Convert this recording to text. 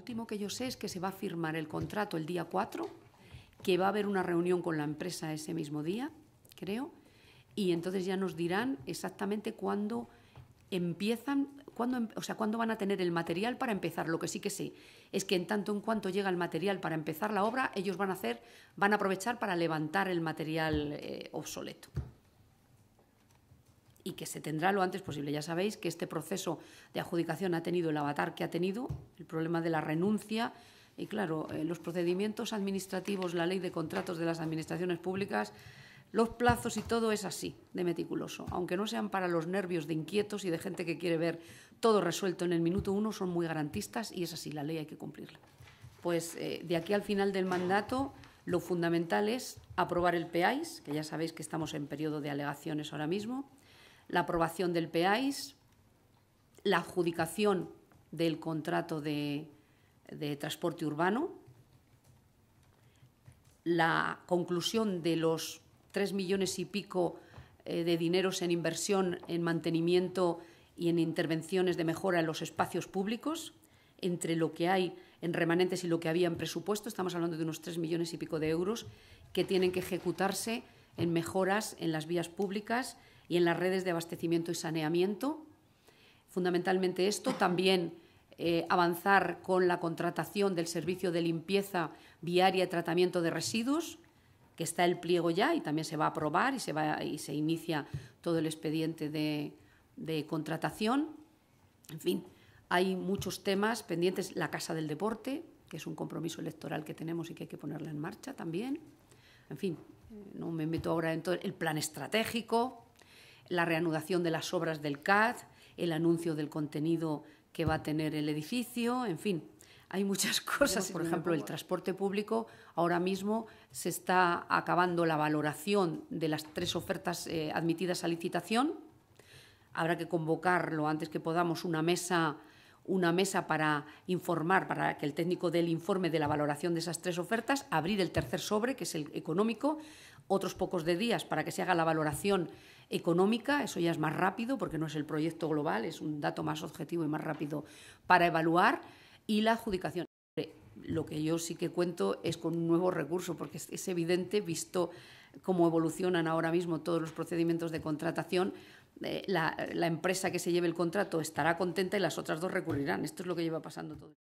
último que yo sé es que se va a firmar el contrato el día 4, que va a haber una reunión con la empresa ese mismo día, creo, y entonces ya nos dirán exactamente cuándo empiezan, em, o sea, cuándo van a tener el material para empezar. Lo que sí que sé es que en tanto en cuanto llega el material para empezar la obra, ellos van a hacer, van a aprovechar para levantar el material eh, obsoleto y que se tendrá lo antes posible. Ya sabéis que este proceso de adjudicación ha tenido el avatar que ha tenido, el problema de la renuncia y, claro, eh, los procedimientos administrativos, la ley de contratos de las administraciones públicas, los plazos y todo es así, de meticuloso. Aunque no sean para los nervios de inquietos y de gente que quiere ver todo resuelto en el minuto uno, son muy garantistas y es así, la ley hay que cumplirla. Pues eh, de aquí al final del mandato, lo fundamental es aprobar el PEAIS, que ya sabéis que estamos en periodo de alegaciones ahora mismo, la aprobación del PEAIS, la adjudicación del contrato de, transporte urbano, la conclusión de los tres millones y pico eh, de dineros en inversión, en mantenimiento y en intervenciones de mejora en los espacios públicos, entre lo que hay en remanentes y lo que había en presupuesto, estamos hablando de unos tres millones y pico de euros que tienen que ejecutarse en mejoras en las vías públicas, y en las redes de abastecimiento y saneamiento. Fundamentalmente esto, también eh, avanzar con la contratación del servicio de limpieza viaria y tratamiento de residuos, que está el pliego ya y también se va a aprobar y se, va, y se inicia todo el expediente de, de contratación. En fin, hay muchos temas pendientes. La Casa del Deporte, que es un compromiso electoral que tenemos y que hay que ponerla en marcha también. En fin, eh, no me meto ahora en todo el plan estratégico, la reanudación de las obras del CAD, el anuncio del contenido que va a tener el edificio, en fin, hay muchas cosas. Por ejemplo, el transporte público ahora mismo se está acabando la valoración de las tres ofertas eh, admitidas a licitación. Habrá que convocar lo antes que podamos una mesa una mesa para informar, para que el técnico dé el informe de la valoración de esas tres ofertas, abrir el tercer sobre, que es el económico, otros pocos de días para que se haga la valoración económica, eso ya es más rápido porque no es el proyecto global, es un dato más objetivo y más rápido para evaluar, y la adjudicación. Lo que yo sí que cuento es con un nuevo recurso, porque es evidente, visto cómo evolucionan ahora mismo todos los procedimientos de contratación, eh, la, la empresa que se lleve el contrato estará contenta y las otras dos recurrirán. Esto es lo que lleva pasando todo.